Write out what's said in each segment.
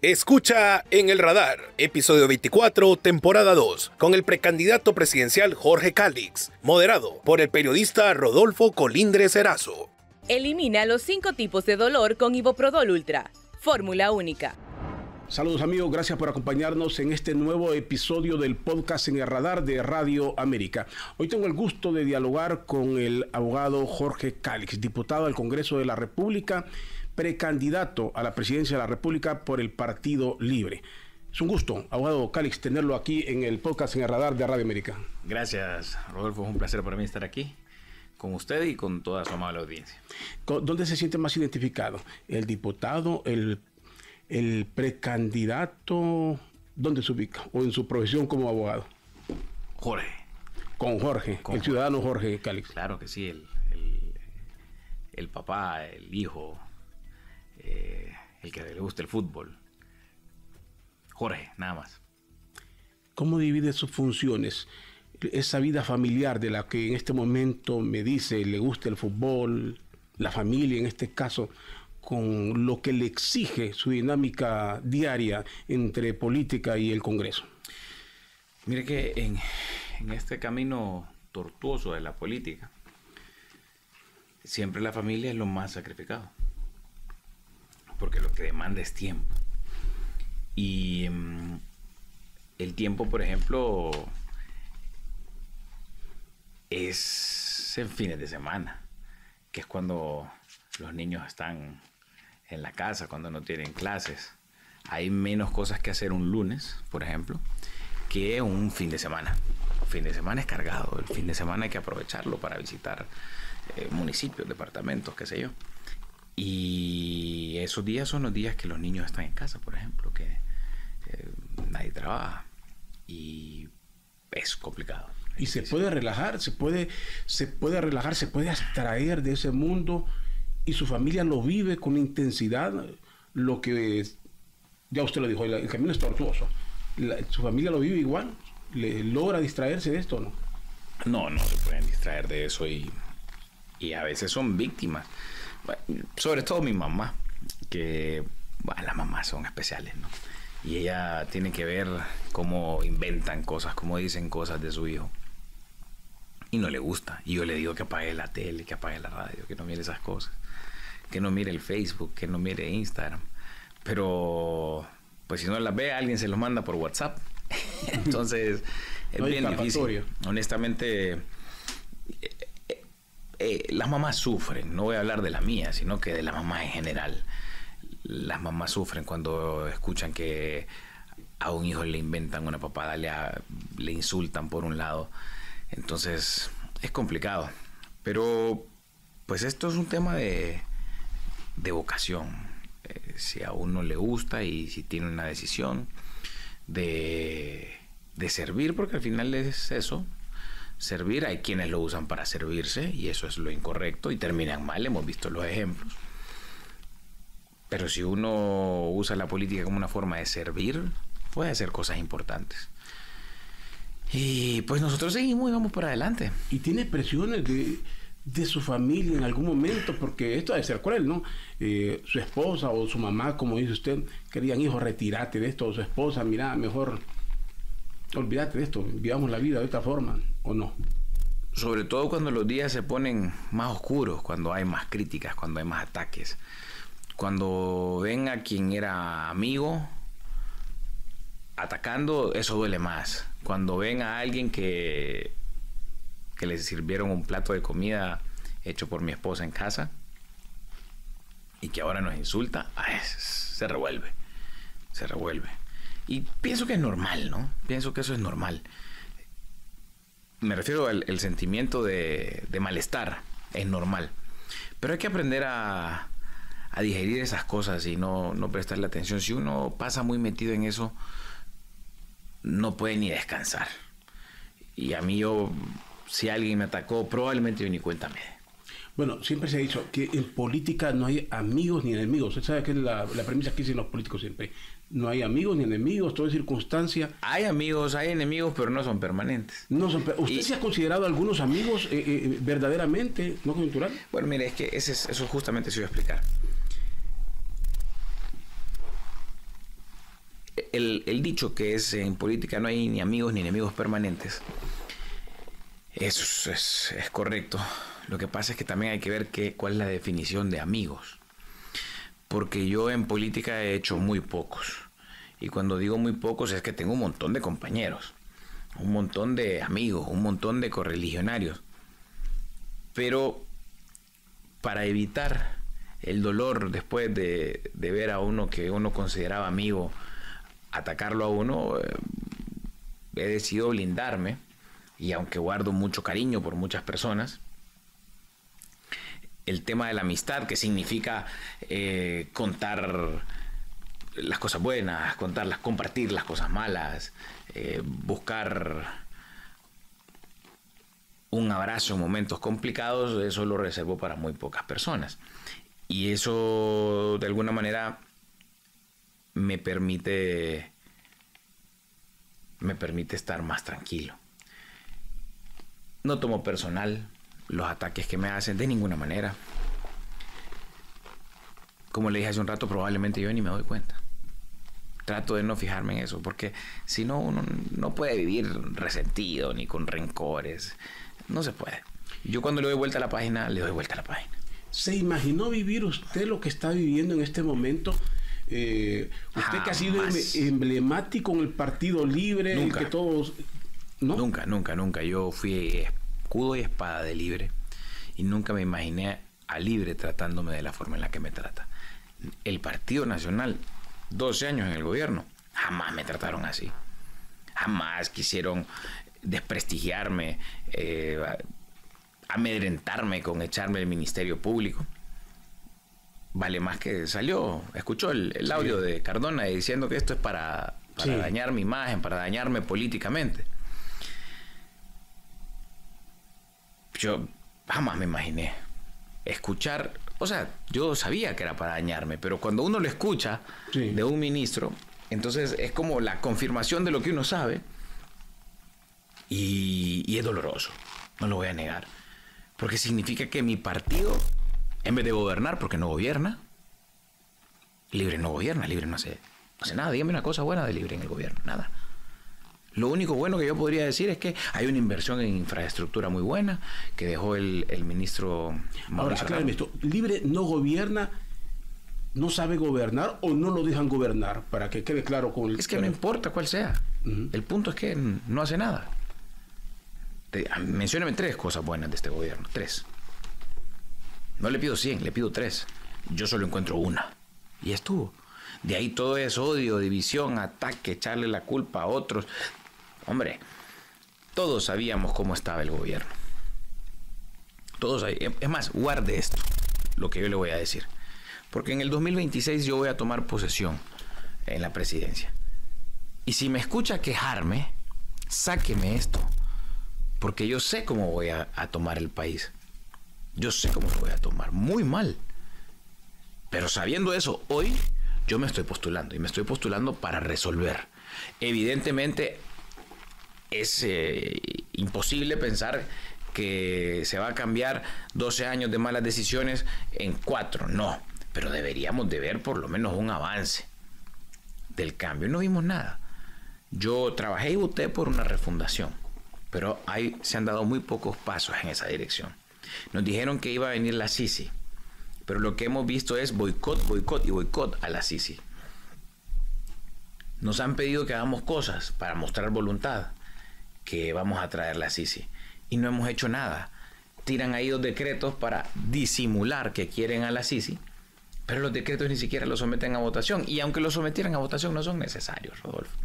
Escucha en el radar, episodio 24, temporada 2, con el precandidato presidencial Jorge Calix, moderado por el periodista Rodolfo Colindres Erazo. Elimina los cinco tipos de dolor con Iboprodol Ultra, fórmula única. Saludos amigos, gracias por acompañarnos en este nuevo episodio del podcast en el radar de Radio América. Hoy tengo el gusto de dialogar con el abogado Jorge Calix, diputado del Congreso de la República precandidato a la presidencia de la República por el Partido Libre. Es un gusto, abogado Cálix, tenerlo aquí en el podcast en el radar de Radio América. Gracias, Rodolfo. Es un placer para mí estar aquí con usted y con toda su amable audiencia. ¿Dónde se siente más identificado? ¿El diputado, el, precandidato? ¿Dónde se ubica? ¿O en su profesión como abogado? Jorge. Con Jorge, con el ciudadano Jorge Cálix. Claro que sí, el papá, el hijo, eh, el que le gusta el fútbol. Jorge, nada más. ¿Cómo divide sus funciones? Esa vida familiar de la que en este momento me dice le gusta el fútbol, la familia en este caso, con lo que le exige su dinámica diaria entre política y el Congreso. Mire que en este camino tortuoso de la política, siempre la familia es lo más sacrificado porque lo que demanda es tiempo. Y mm, el tiempo, por ejemplo, es en fines de semana, que es cuando los niños están en la casa, cuando no tienen clases. Hay menos cosas que hacer un lunes, por ejemplo, que un fin de semana. fin de semana es cargado, el fin de semana hay que aprovecharlo para visitar eh, municipios, departamentos, qué sé yo. Y esos días son los días que los niños están en casa, por ejemplo, que nadie trabaja. Y es complicado. y se puede relajar, se puede, se puede relajar, se puede abstraer de ese mundo y su familia lo vive con intensidad, lo que ya usted lo dijo, el, camino es tortuoso. su familia lo vive igual, le, logra distraerse de esto o no. No, no se pueden distraer de eso y, y a veces son víctimas sobre todo mi mamá, que las mamás son especiales, ¿no? Y ella tiene que ver cómo inventan cosas, cómo dicen cosas de su hijo. Y no le gusta. Y yo le digo que apague la tele, que apague la radio, que no mire esas cosas. Que no mire el Facebook, que no mire Instagram. Pero, pues si no las ve, alguien se los manda por WhatsApp. Entonces, es bien difícil. Honestamente, eh, las mamás sufren, no voy a hablar de la mía, sino que de la mamá en general. Las mamás sufren cuando escuchan que a un hijo le inventan una papada, le, insultan por un lado. Entonces es complicado. Pero pues esto es un tema de, vocación. Eh, si a uno le gusta y si tiene una decisión de, de servir, porque al final es eso, servir, hay quienes lo usan para servirse y eso es lo incorrecto y terminan mal, hemos visto los ejemplos. Pero si uno usa la política como una forma de servir, puede hacer cosas importantes. Y pues nosotros seguimos y vamos por adelante. Y tiene presiones de, su familia en algún momento, porque esto de ser cruel, ¿no? Eh, su esposa o su mamá, como dice usted, querían, hijo, retírate de esto, o su esposa, mira, mejor olvídate de esto, vivamos la vida de otra forma o no. Sobre todo cuando los días se ponen más oscuros, cuando hay más críticas, cuando hay más ataques, cuando ven a quien era amigo atacando, eso duele más. Cuando ven a alguien que, que les sirvieron un plato de comida hecho por mi esposa en casa y que ahora nos insulta, ah, se revuelve, se revuelve. Y pienso que es normal, ¿no? Pienso que eso es normal. Me refiero al el sentimiento de, malestar, es normal. Pero hay que aprender a, digerir esas cosas y no, no prestarle atención. Si uno pasa muy metido en eso, no puede ni descansar. Y a mí yo, si alguien me atacó, probablemente yo ni cuenta bueno, siempre se ha dicho que en política no hay amigos ni enemigos. Usted sabe que es la, la premisa que dicen los políticos siempre no hay amigos ni enemigos, todo es circunstancia. Hay amigos, hay enemigos, pero no son permanentes. No ¿Usted se ha considerado algunos amigos eh, eh, verdaderamente no coyuntural? Bueno, mire, es que eso justamente se iba a explicar. El, dicho que es en política no hay ni amigos ni enemigos permanentes. Eso es, correcto. Lo que pasa es que también hay que ver cuál es la definición de amigos porque yo en política he hecho muy pocos. Y cuando digo muy pocos es que tengo un montón de compañeros, un montón de amigos, un montón de correligionarios. Pero para evitar el dolor después de, ver a uno que uno consideraba amigo, atacarlo a uno, eh, he decidido blindarme. Y aunque guardo mucho cariño por muchas personas, el tema de la amistad, que significa eh, contar las cosas buenas, contarlas, compartir las cosas malas, eh, buscar un abrazo en momentos complicados, eso lo reservo para muy pocas personas. Y eso de alguna manera me permite me permite estar más tranquilo. No tomo personal, los ataques que me hacen de ninguna manera. Como le dije hace un rato, probablemente yo ni me doy cuenta. Trato de no fijarme en eso, porque si no, uno no puede vivir resentido ni con rencores. No se puede. Yo cuando le doy vuelta a la página, le doy vuelta a la página. ¿Se imaginó vivir usted lo que está viviendo en este momento? Eh, usted que ha sido emblemático en el Partido Libre, que todos... Nunca, nunca, nunca. Yo fui escudo y espada de libre y nunca me imaginé a libre tratándome de la forma en la que me trata. El Partido Nacional, 12 años en el gobierno, jamás me trataron así. Jamás quisieron desprestigiarme, eh, amedrentarme con echarme el Ministerio Público. Vale más que salió, escuchó el, audio de Cardona diciendo que esto es para, dañar mi imagen, para dañarme políticamente. yo jamás me imaginé escuchar, o sea, yo sabía que era para dañarme, pero cuando uno lo escucha de un ministro, entonces es como la confirmación de lo que uno sabe y, es doloroso, no lo voy a negar, porque significa que mi partido, en vez de gobernar, porque no gobierna, Libre no gobierna, Libre no hace, no hace nada, dígame una cosa buena de Libre en el gobierno, nada. Lo único bueno que yo podría decir es que hay una inversión en infraestructura muy buena que dejó el, ministro Mauricio. Ahora, esto. Libre no gobierna, no sabe gobernar o no lo dejan gobernar, para que quede claro con el... Es que no importa cuál sea. El punto es que no hace nada. Ah, mencióneme tres cosas buenas de este gobierno. Tres. No le pido 100, le pido tres. Yo solo encuentro una. Y estuvo. De ahí todo es odio, división, ataque, echarle la culpa a otros, Hombre, todos sabíamos cómo estaba el gobierno. Todos sabíamos. Em, es más, guarde esto, lo que yo le voy a decir. Porque en el 2026 yo voy a tomar posesión en la presidencia. Y si me escucha quejarme, sáqueme esto. Porque yo sé cómo voy a, a tomar el país. Yo sé cómo lo voy a tomar. Muy mal. Pero sabiendo eso, hoy yo me estoy postulando y me estoy postulando para resolver. Evidentemente es eh, imposible pensar que se va a cambiar 12 años de malas decisiones en 4, no, pero deberíamos de ver por lo menos un avance del cambio. No vimos nada. Yo trabajé y voté por una refundación, pero se han dado muy pocos pasos en esa dirección. Nos dijeron que iba a venir la Sisi, pero lo que hemos visto es boicot, boicot y boicot a la Sisi. Nos han pedido que hagamos cosas para mostrar voluntad, que vamos a traer la Sisi. Y no hemos hecho nada. Tiran ahí dos decretos para disimular que quieren a la Sisi, pero los decretos ni siquiera los someten a votación. Y aunque los sometieran a votación, no son necesarios, Rodolfo.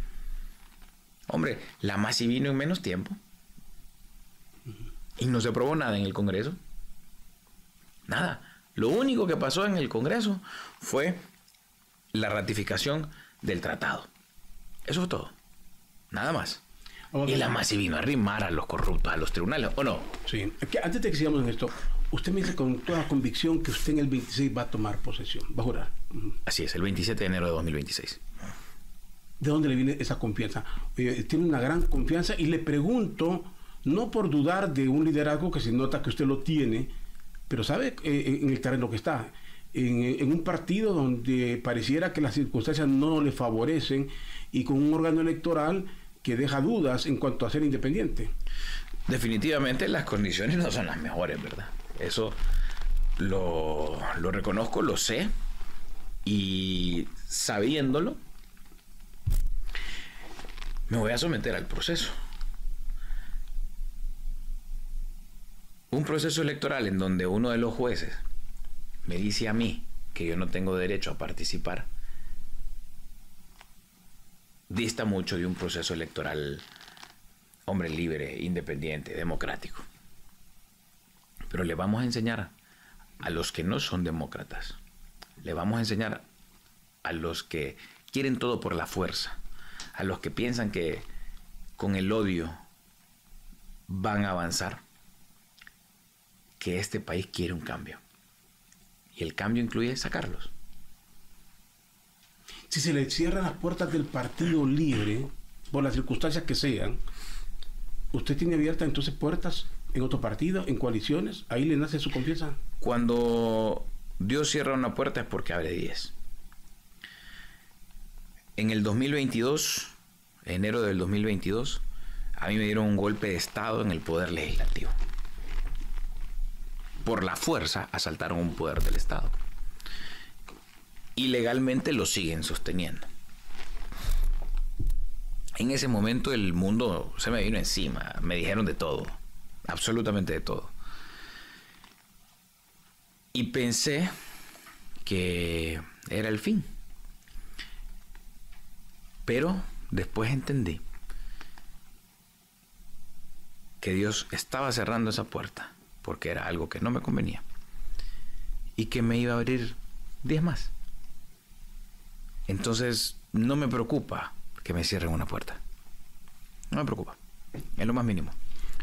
Hombre, la Masi vino en menos tiempo. Y no se aprobó nada en el Congreso. Nada. Lo único que pasó en el Congreso fue la ratificación del tratado. Eso fue todo. Nada más. Y la más vino a arrimar a los corruptos, a los tribunales, ¿o no? Sí. Antes de que sigamos en esto, usted me dice con toda convicción que usted en el 26 va a tomar posesión, va a jurar. Así es, el 27 de enero de 2026. ¿De dónde le viene esa confianza? tiene una gran confianza y le pregunto, no por dudar de un liderazgo que se nota que usted lo tiene, pero sabe eh, eh, en el terreno que está. en, un partido donde pareciera que las circunstancias no le favorecen y con un órgano electoral que deja dudas en cuanto a ser independiente. Definitivamente las condiciones no son las mejores, ¿verdad? Eso lo, reconozco, lo sé, y sabiéndolo, me voy a someter al proceso. Un proceso electoral en donde uno de los jueces me dice a mí que yo no tengo derecho a participar, dista mucho de un proceso electoral, hombre, libre, independiente, democrático. Pero le vamos a enseñar a los que no son demócratas, le vamos a enseñar a los que quieren todo por la fuerza, a los que piensan que con el odio van a avanzar, que este país quiere un cambio. Y el cambio incluye sacarlos si se le cierran las puertas del Partido Libre, por las circunstancias que sean, usted tiene abiertas entonces puertas en otro partido, en coaliciones, ahí le nace su confianza. Cuando Dios cierra una puerta es porque abre 10. En el 2022, enero del 2022, a mí me dieron un golpe de Estado en el Poder Legislativo. Por la fuerza asaltaron un poder del Estado y legalmente lo siguen sosteniendo. En ese momento el mundo se me vino encima, me dijeron de todo, absolutamente de todo. Y pensé que era el fin. Pero después entendí que Dios estaba cerrando esa puerta porque era algo que no me convenía y que me iba a abrir 10 más. Entonces, no me preocupa que me cierren una puerta. No me preocupa. Es lo más mínimo.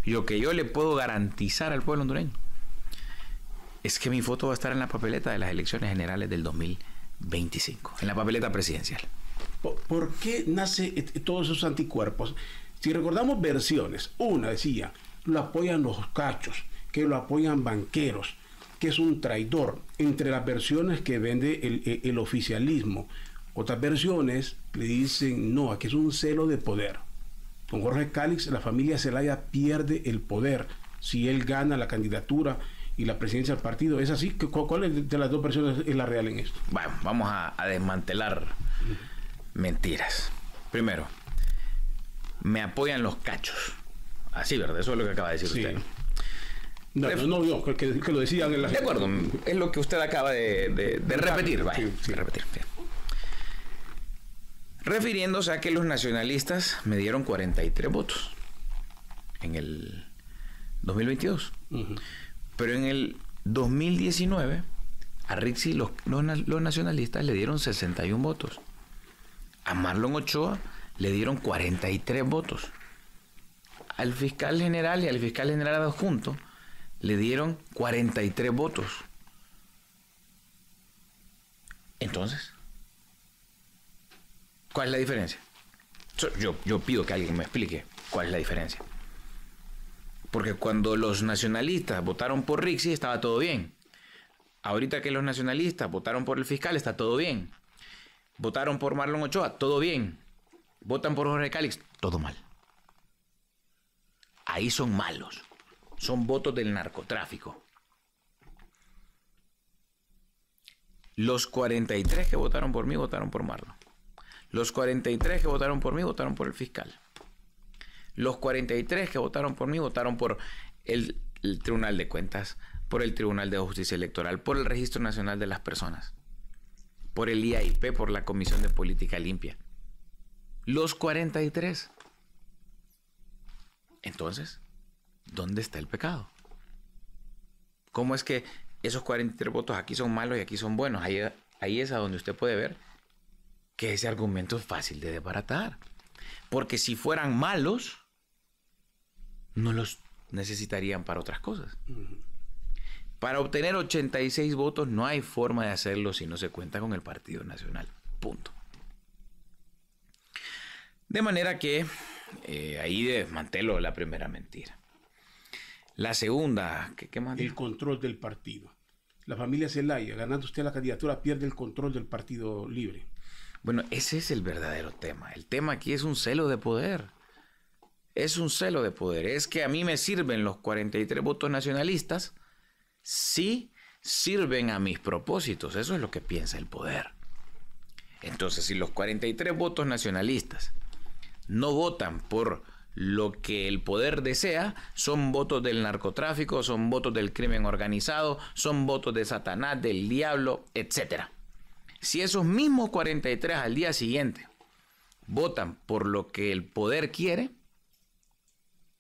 Lo que yo le puedo garantizar al pueblo hondureño es que mi foto va a estar en la papeleta de las elecciones generales del 2025, en la papeleta presidencial. ¿Por qué nace eh, eh, todos esos anticuerpos? Si recordamos versiones, una decía, lo apoyan los cachos, que lo apoyan banqueros, que es un traidor, entre las versiones que vende el eh, oficialismo. Otras versiones le dicen, no, aquí es un celo de poder. Con Jorge Cálix la familia Zelaya pierde el poder si él gana la candidatura y la presidencia del partido. ¿Es así? ¿Cuál de las dos versiones es la real en esto? Bueno, vamos a, desmantelar mentiras. Primero, me apoyan los cachos. Así, ¿verdad? Eso es lo que acaba de decir usted. No, no, no, que, lo decían en la... De acuerdo, es lo que usted acaba de, repetir, vaya, sí, sí. repetir refiriéndose a que los nacionalistas me dieron 43 votos en el 2022. Pero en el 2019, a Rixi los, los, nacionalistas le dieron 61 votos. A Marlon Ochoa le dieron 43 votos. Al fiscal general y al fiscal general adjunto le dieron 43 votos. Entonces, ¿Cuál es la diferencia? Yo, pido que alguien me explique cuál es la diferencia. Porque cuando los nacionalistas votaron por Rixi estaba todo bien. Ahorita que los nacionalistas votaron por el fiscal está todo bien. Votaron por Marlon Ochoa, todo bien. Votan por Jorge Calix, todo mal. Ahí son malos. Son votos del narcotráfico. Los 43 que votaron por mí votaron por Marlon. Los 43 que votaron por mí votaron por el fiscal. Los 43 que votaron por mí votaron por el, Tribunal de Cuentas, por el Tribunal de Justicia Electoral, por el Registro Nacional de las Personas, por el IAIP, por la Comisión de Política Limpia. Los 43. Entonces, ¿dónde está el pecado? ¿Cómo es que esos 43 votos aquí son malos y aquí son buenos? Ahí, ahí es a donde usted puede ver que ese argumento es fácil de desbaratar. Porque si fueran malos, no los necesitarían para otras cosas. Para obtener 86 votos no hay forma de hacerlo si no se cuenta con el Partido Nacional. Punto. De manera que eh, ahí desmantelo la primera mentira. La segunda, ¿qué, más? El control del partido. La familia Zelaya, ganando usted la candidatura, pierde el control del Partido Libre. Bueno, ese es el verdadero tema. El tema aquí es un celo de poder. Es un celo de poder. Es que a mí me sirven los 43 votos nacionalistas si sirven a mis propósitos. Eso es lo que piensa el poder. Entonces, si los 43 votos nacionalistas no votan por lo que el poder desea, son votos del narcotráfico, son votos del crimen organizado, son votos de Satanás, del diablo, etcétera. Si esos mismos 43 al día siguiente votan por lo que el poder quiere,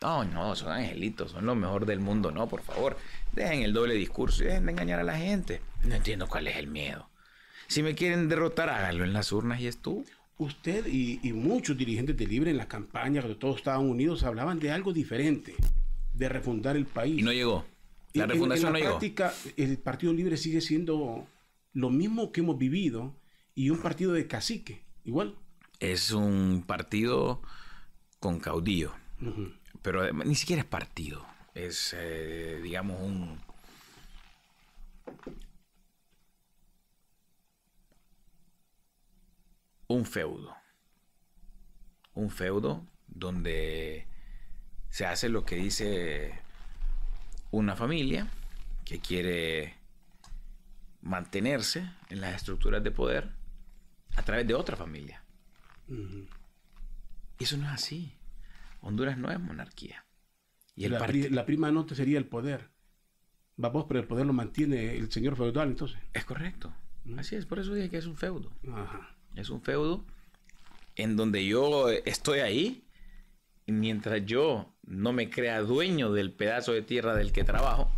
oh, no, son angelitos, son lo mejor del mundo, no, por favor, dejen el doble discurso y dejen de engañar a la gente. No entiendo cuál es el miedo. Si me quieren derrotar, háganlo en las urnas y es tú. Usted y, muchos dirigentes de Libre en las campaña de todos Estados unidos, hablaban de algo diferente, de refundar el país. Y no llegó. La refundación en la Práctica, el Partido Libre sigue siendo lo mismo que hemos vivido y un partido de cacique, igual. Es un partido con caudillo, pero ni siquiera es partido, es, eh, digamos, un... un feudo. Un feudo donde se hace lo que dice una familia que quiere mantenerse en las estructuras de poder a través de otra familia. Eso no es así. Honduras no es monarquía. Y la, prima sería el poder. Vamos, pero el poder lo mantiene el señor feudal, entonces. Es correcto. Mm. Así es, por eso dije que es un feudo. Es un feudo en donde yo estoy ahí y mientras yo no me crea dueño del pedazo de tierra del que trabajo,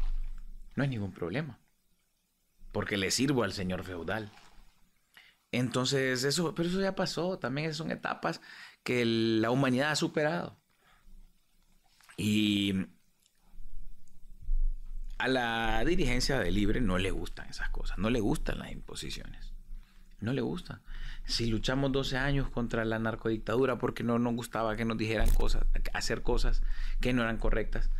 no hay ningún problema porque le sirvo al señor feudal. Entonces, eso, pero eso ya pasó, también son etapas que la humanidad ha superado. Y a la dirigencia de Libre no le gustan esas cosas, no le gustan las imposiciones, no le gustan. Si luchamos 12 años contra la narcodictadura porque no nos gustaba que nos dijeran cosas, hacer cosas que no eran correctas,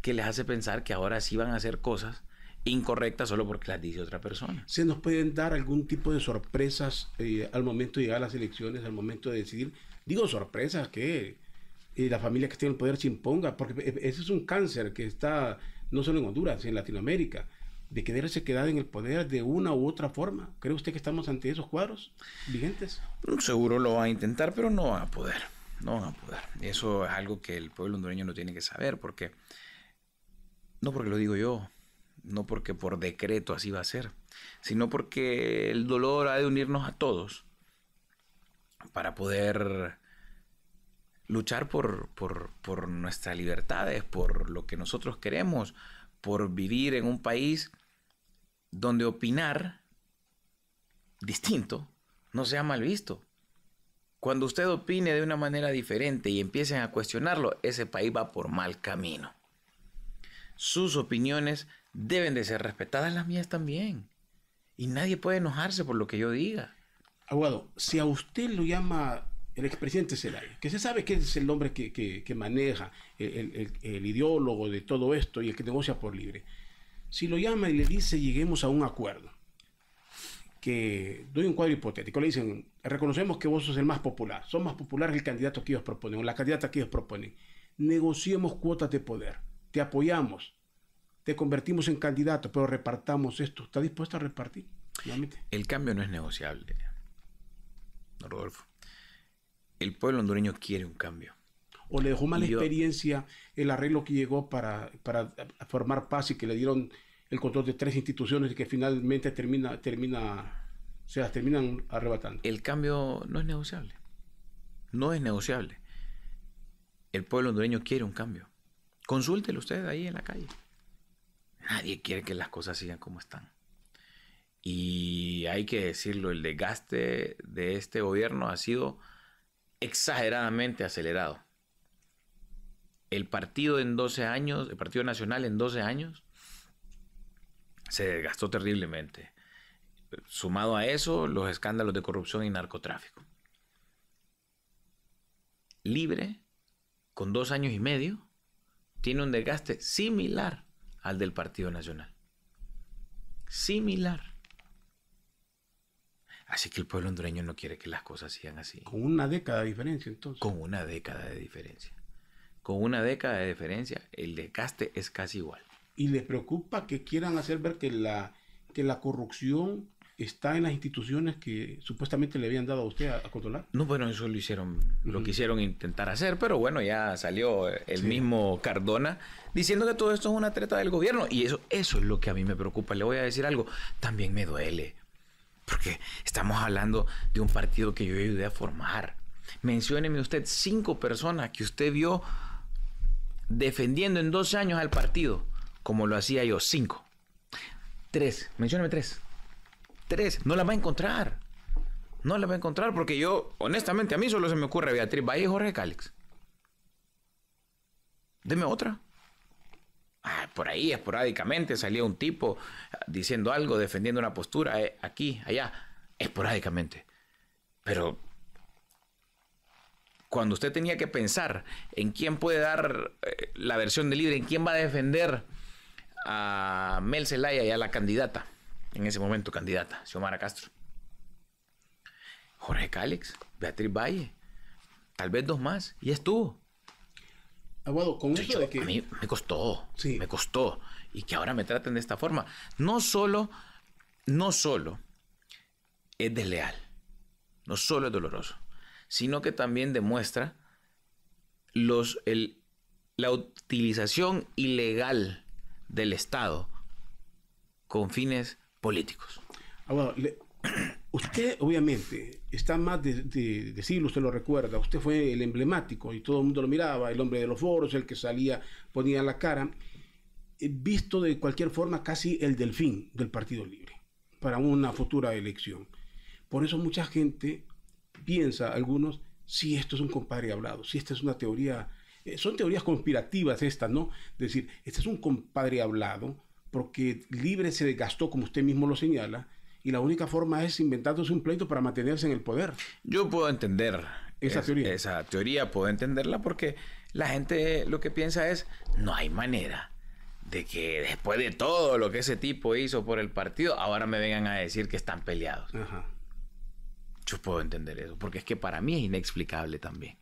que les hace pensar que ahora sí van a hacer cosas incorrecta solo porque las dice otra persona. ¿Se nos pueden dar algún tipo de sorpresas eh, al momento de llegar a las elecciones, al momento de decidir? Digo sorpresas que eh, la familia que en el poder se imponga, porque eh, ese es un cáncer que está no solo en Honduras, en Latinoamérica, de quedarse quedar en el poder de una u otra forma. ¿Cree usted que estamos ante esos cuadros vigentes? Mm, seguro lo va a intentar, pero no va a poder. No van a poder. Eso es algo que el pueblo hondureño no tiene que saber, porque no porque lo digo yo, no porque por decreto así va a ser, sino porque el dolor ha de unirnos a todos para poder luchar por, por nuestras libertades, por lo que nosotros queremos, por vivir en un país donde opinar distinto no sea mal visto. Cuando usted opine de una manera diferente y empiecen a cuestionarlo, ese país va por mal camino. Sus opiniones deben de ser respetadas las mías también. Y nadie puede enojarse por lo que yo diga. Aguado, si a usted lo llama el expresidente Zelaya, que se sabe que es el hombre que, maneja, el, ideólogo de todo esto y el que negocia por libre, si lo llama y le dice lleguemos a un acuerdo, que doy un cuadro hipotético, le dicen, reconocemos que vos sos el más popular, sos más popular que el candidato que ellos proponen o la candidata que ellos proponen, negociemos cuotas de poder, te apoyamos, convertimos en candidato, pero repartamos esto. ¿Está dispuesto a repartir? El cambio no es negociable, Rodolfo. El pueblo hondureño quiere un cambio. O le dejó mala experiencia el arreglo que llegó para, formar paz y que le dieron el control de tres instituciones y que finalmente termina, termina, se las terminan arrebatando. El cambio no es negociable. No es negociable. El pueblo hondureño quiere un cambio. Consúltelo ustedes ahí en la calle. Nadie quiere que las cosas sigan como están. Y hay que decirlo, el desgaste de este gobierno ha sido exageradamente acelerado. El partido en 12 años, el Partido Nacional en 12 años, se desgastó terriblemente. Sumado a eso, los escándalos de corrupción y narcotráfico. Libre, con dos años y medio, tiene un desgaste similar al del Partido Nacional. Similar. Así que el pueblo hondureño no quiere que las cosas sean así. Con una década de diferencia, entonces. Con una década de diferencia. Con una década de diferencia, el desgaste es casi igual. Y les preocupa que quieran hacer ver que la, que la corrupción está en las instituciones que supuestamente le habían dado a usted a, controlar. No, bueno, eso lo hicieron, lo quisieron intentar hacer, pero bueno, ya salió el mismo Cardona diciendo que todo esto es una treta del gobierno y eso, eso es lo que a mí me preocupa. Le voy a decir algo, también me duele, porque estamos hablando de un partido que yo ayudé a formar. Mencióneme usted cinco personas que usted vio defendiendo en 12 años al partido, como lo hacía yo, cinco. Tres, mencióneme tres no la va a encontrar. No la va a encontrar porque yo, honestamente, a mí solo se me ocurre Beatriz Valle y Jorge Cálix. Deme otra. Ah, por ahí esporádicamente salía un tipo ah, diciendo algo, defendiendo una postura, eh, aquí, allá, esporádicamente. Pero cuando usted tenía que pensar en quién puede dar eh, la versión de libre, en quién va a defender a Mel Zelaya y a la candidata en ese momento candidata, Xiomara Castro. Jorge Cálix, Beatriz Valle, tal vez dos más, y estuvo. Aguado, con de que... A mí me costó, me costó, y que ahora me traten de esta forma. No solo, no solo es desleal, no solo es doloroso, sino que también demuestra los, la utilización ilegal del Estado con fines políticos. usted obviamente está más de, de, siglo, usted lo recuerda, usted fue el emblemático y todo el mundo lo miraba, el hombre de los foros, el que salía, ponía la cara, visto de cualquier forma casi el delfín del Partido Libre para una futura elección. Por eso mucha gente piensa, algunos, si esto es un compadre hablado, si esta es una teoría, eh, son teorías conspirativas estas, ¿no? Es decir, este es un compadre hablado porque Libre se desgastó, como usted mismo lo señala, y la única forma es inventándose un pleito para mantenerse en el poder. Yo puedo entender esa teoría. Esa teoría puedo entenderla porque la gente lo que piensa es, no hay manera de que después de todo lo que ese tipo hizo por el partido, ahora me vengan a decir que están peleados. Yo puedo entender eso, porque es que para mí es inexplicable también.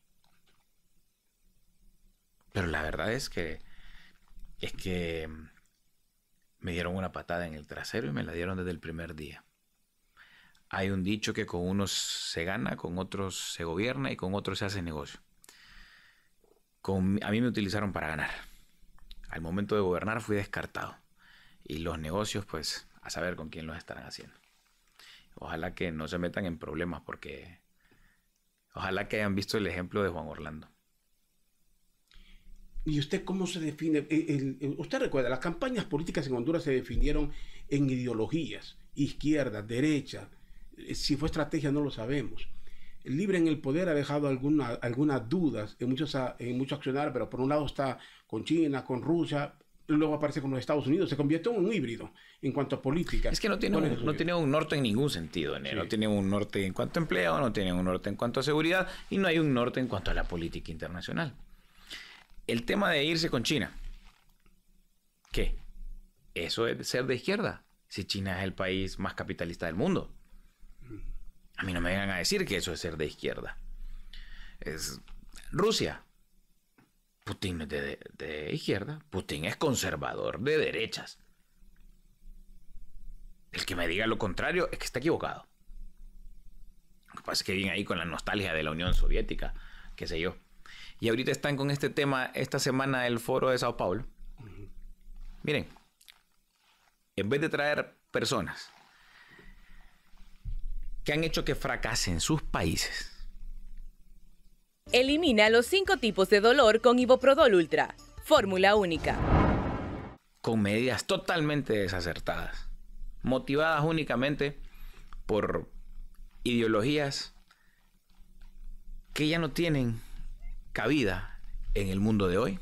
Pero la verdad es que es que me dieron una patada en el trasero y me la dieron desde el primer día. Hay un dicho que con unos se gana, con otros se gobierna y con otros se hace negocio. a mí me utilizaron para ganar. Al momento de gobernar fui descartado. Y los negocios, pues, a saber con quién los estarán haciendo. Ojalá que no se metan en problemas porque... Ojalá que hayan visto el ejemplo de Juan Orlando. ¿Y usted cómo se define? Eh, usted recuerda, las campañas políticas en Honduras se definieron en ideologías, izquierda, derecha. Eh, si fue estrategia no lo sabemos. Libre en el poder ha dejado alguna, algunas dudas en muchos, ah, en muchos accionar, pero por un lado está con China, con Rusia, luego aparece con los Estados Unidos, se convierte en un híbrido en cuanto a política. Es que no tiene, un, no tiene un norte en ningún sentido, no tiene un norte en cuanto a empleo, no tiene un norte en cuanto a seguridad y no hay un norte en cuanto a la política internacional el tema de irse con China. ¿Qué? Eso es ser de izquierda. Si China es el país más capitalista del mundo. A mí no me vengan a decir que eso es ser de izquierda. Es Rusia. Putin es de, izquierda. Putin es conservador de derechas. El que me diga lo contrario es que está equivocado. Lo que pasa es que viene ahí con la nostalgia de la Unión Soviética, qué sé yo. Y ahorita están con este tema esta semana el foro de Sao Paulo. Miren, en vez de traer personas que han hecho que fracasen sus países. Elimina los cinco tipos de dolor con Iboprodol Ultra, fórmula única. Con medidas totalmente desacertadas, motivadas únicamente por ideologías que ya no tienen cabida en el mundo de hoy?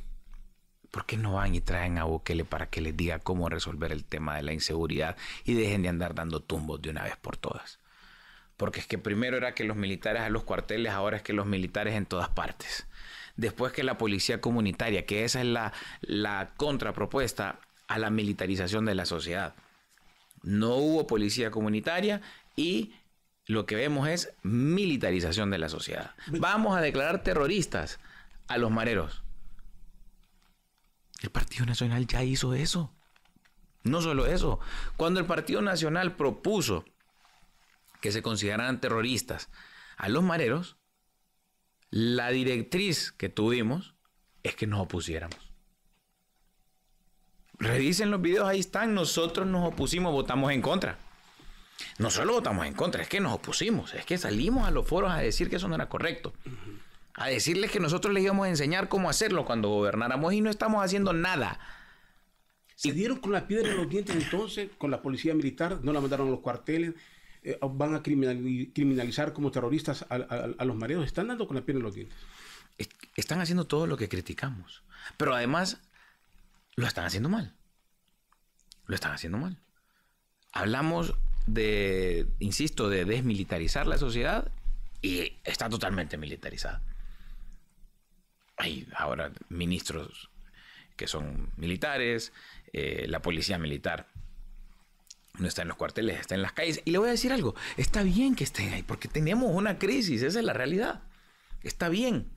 ¿Por qué no van y traen a Bukele para que les diga cómo resolver el tema de la inseguridad y dejen de andar dando tumbos de una vez por todas? Porque es que primero era que los militares a los cuarteles, ahora es que los militares en todas partes. Después que la policía comunitaria, que esa es la, la contrapropuesta a la militarización de la sociedad. No hubo policía comunitaria y lo que vemos es militarización de la sociedad. Vamos a declarar terroristas a los mareros. El Partido Nacional ya hizo eso. No solo eso, cuando el Partido Nacional propuso que se consideraran terroristas a los mareros, la directriz que tuvimos es que nos opusiéramos. Revisen los videos, ahí están, nosotros nos opusimos, votamos en contra. No solo votamos en contra, es que nos opusimos, es que salimos a los foros a decir que eso no era correcto. A decirles que nosotros les íbamos a enseñar cómo hacerlo cuando gobernáramos y no estamos haciendo nada. Se dieron con la piedra en los dientes entonces, con la policía militar, no la mandaron a los cuarteles, eh, van a criminalizar como terroristas a, a los mareos, están dando con la piedra en los dientes. Están haciendo todo lo que criticamos, pero además lo están haciendo mal. Lo están haciendo mal. Hablamos de, insisto, de desmilitarizar la sociedad y está totalmente militarizada. Hay ahora ministros que son militares, eh, la policía militar no está en los cuarteles, está en las calles. Y le voy a decir algo, está bien que estén ahí, porque tenemos una crisis, esa es la realidad. Está bien.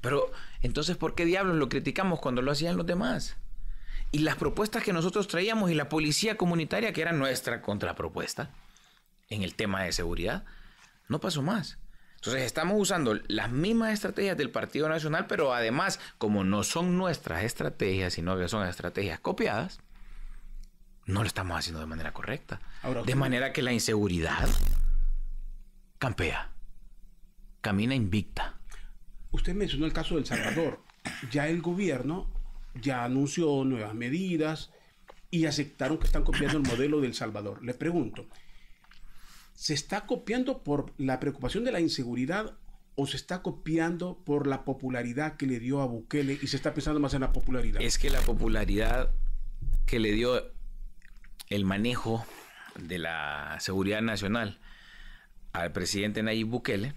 Pero entonces, ¿por qué diablos lo criticamos cuando lo hacían los demás? y las propuestas que nosotros traíamos y la policía comunitaria, que era nuestra contrapropuesta en el tema de seguridad, no pasó más. Entonces estamos usando las mismas estrategias del Partido Nacional, pero además, como no son nuestras estrategias, sino que son estrategias copiadas, no lo estamos haciendo de manera correcta. de manera que la inseguridad campea, camina invicta. Usted mencionó el caso del Salvador. Ya el gobierno ya anunció nuevas medidas y aceptaron que están copiando el modelo del Salvador. Le pregunto, ¿se está copiando por la preocupación de la inseguridad o se está copiando por la popularidad que le dio a Bukele y se está pensando más en la popularidad? Es que la popularidad que le dio el manejo de la seguridad nacional al presidente Nayib Bukele,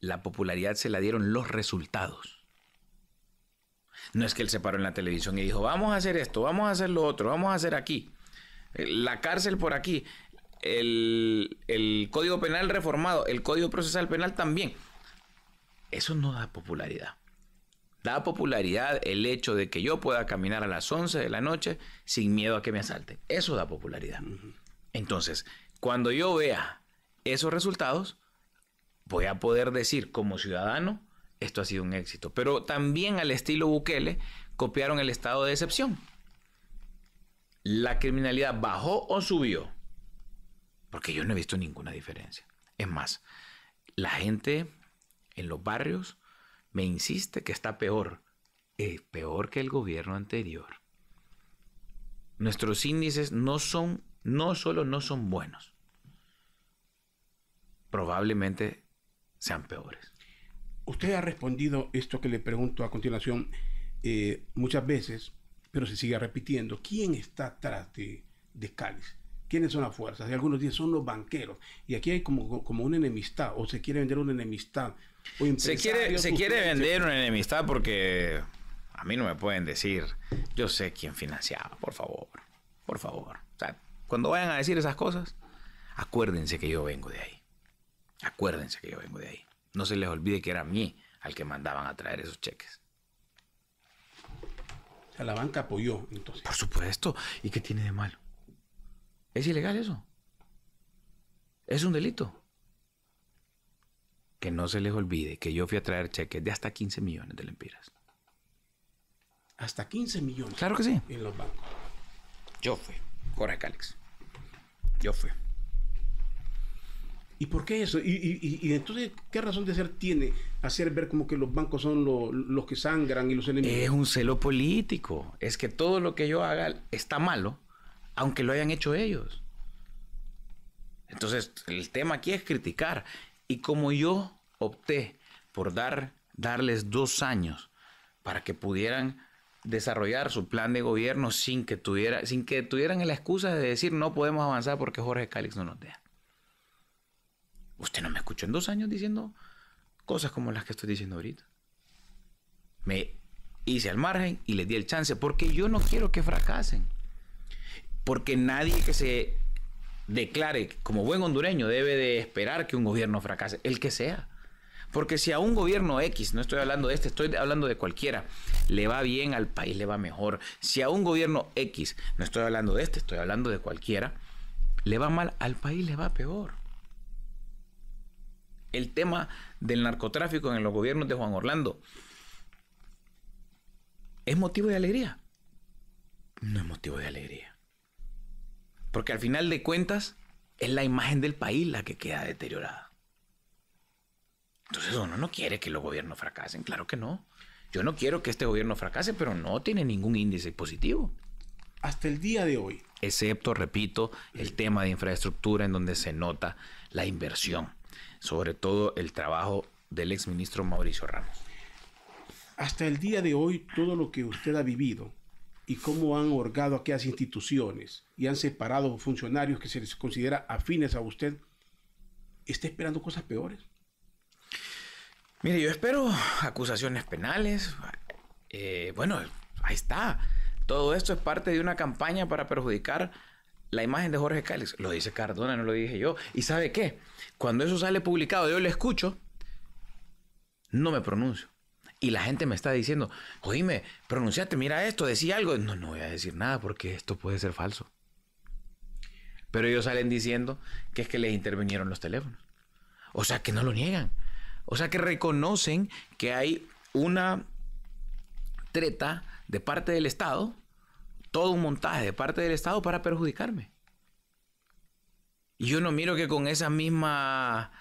la popularidad se la dieron los resultados. No es que él se paró en la televisión y dijo, vamos a hacer esto, vamos a hacer lo otro, vamos a hacer aquí. Eh, la cárcel por aquí. El, Código Penal reformado, el Código Procesal Penal también. Eso no da popularidad. Da popularidad el hecho de que yo pueda caminar a las 11 de la noche sin miedo a que me asalte Eso da popularidad. Entonces, cuando yo vea esos resultados, voy a poder decir como ciudadano, esto ha sido un éxito. Pero también al estilo Bukele copiaron el estado de excepción. ¿La criminalidad bajó o subió? Porque yo no he visto ninguna diferencia. Es más, la gente en los barrios me insiste que está peor. Eh, peor que el gobierno anterior. Nuestros índices no son, no solo no son buenos, probablemente sean peores. Usted ha respondido esto que le pregunto a continuación eh, muchas veces, pero se sigue repitiendo. ¿Quién está atrás de, de Cáliz? ¿Quiénes son las fuerzas? Y algunos dicen son los banqueros. Y aquí hay como, una enemistad, o se quiere vender una enemistad. se quiere, se quiere vender una enemistad porque a mí no me pueden decir, yo sé quién financiaba, por favor, por favor. cuando vayan a decir esas cosas, acuérdense que yo vengo de ahí. Acuérdense que yo vengo de ahí. No se les olvide que era a mí al que mandaban a traer esos cheques. la banca apoyó, entonces. Por supuesto. ¿Y qué tiene de malo? ¿Es ilegal eso? ¿Es un delito? Que no se les olvide que yo fui a traer cheques de hasta 15 millones de lempiras. ¿Hasta 15 millones? Claro que sí. En los bancos. Yo fui. Cora, Cálix. Yo fui. ¿Y por qué eso? ¿Y, entonces qué razón de ser tiene hacer ver como que los bancos son los que sangran y los enemigos? Es un celo político. Es que todo lo que yo haga está malo, aunque lo hayan hecho ellos. Entonces, el tema aquí es criticar. Y como yo opté por dar, darles dos años para que pudieran desarrollar su plan de gobierno sin que, tuviera, sin que tuvieran la excusa de decir no podemos avanzar porque Jorge Calix no nos deja. Usted no me escuchó en dos años diciendo cosas como las que estoy diciendo ahorita. Me hice al margen y le di el chance porque yo no quiero que fracasen. Porque nadie que se declare como buen hondureño debe de esperar que un gobierno fracase, el que sea. Porque si a un gobierno X, no estoy hablando de este, estoy hablando de cualquiera, le va bien al país, le va mejor. Si a un gobierno X, no estoy hablando de este, estoy hablando de cualquiera, le va mal al país, le va peor el tema del narcotráfico en los gobiernos de Juan Orlando es motivo de alegría. No es motivo de alegría. Porque al final de cuentas es la imagen del país la que queda deteriorada. Entonces uno no quiere que los gobiernos fracasen, claro que no. Yo no quiero que este gobierno fracase, pero no tiene ningún índice positivo. Hasta el día de hoy. Excepto, repito, el tema de infraestructura en donde se nota la inversión sobre todo el trabajo del exministro Mauricio Ramos. Hasta el día de hoy, todo lo que usted ha vivido y cómo han orgado aquellas instituciones y han separado funcionarios que se les considera afines a usted, ¿está esperando cosas peores? Mire, yo espero acusaciones penales. Eh, bueno, ahí está. Todo esto es parte de una campaña para perjudicar la imagen de Jorge Cáliz. Lo dice Cardona, no lo dije yo. ¿Y sabe qué? Cuando eso sale publicado, yo lo escucho, no me pronuncio. Y la gente me está diciendo, oíme, pronunciate, mira esto, decía algo. No, no voy a decir nada porque esto puede ser falso. Pero ellos salen diciendo que es que les intervinieron los teléfonos. O sea que no lo niegan. O sea que reconocen que hay una treta de parte del Estado todo un montaje de parte del Estado para perjudicarme. Y yo no miro que con esa misma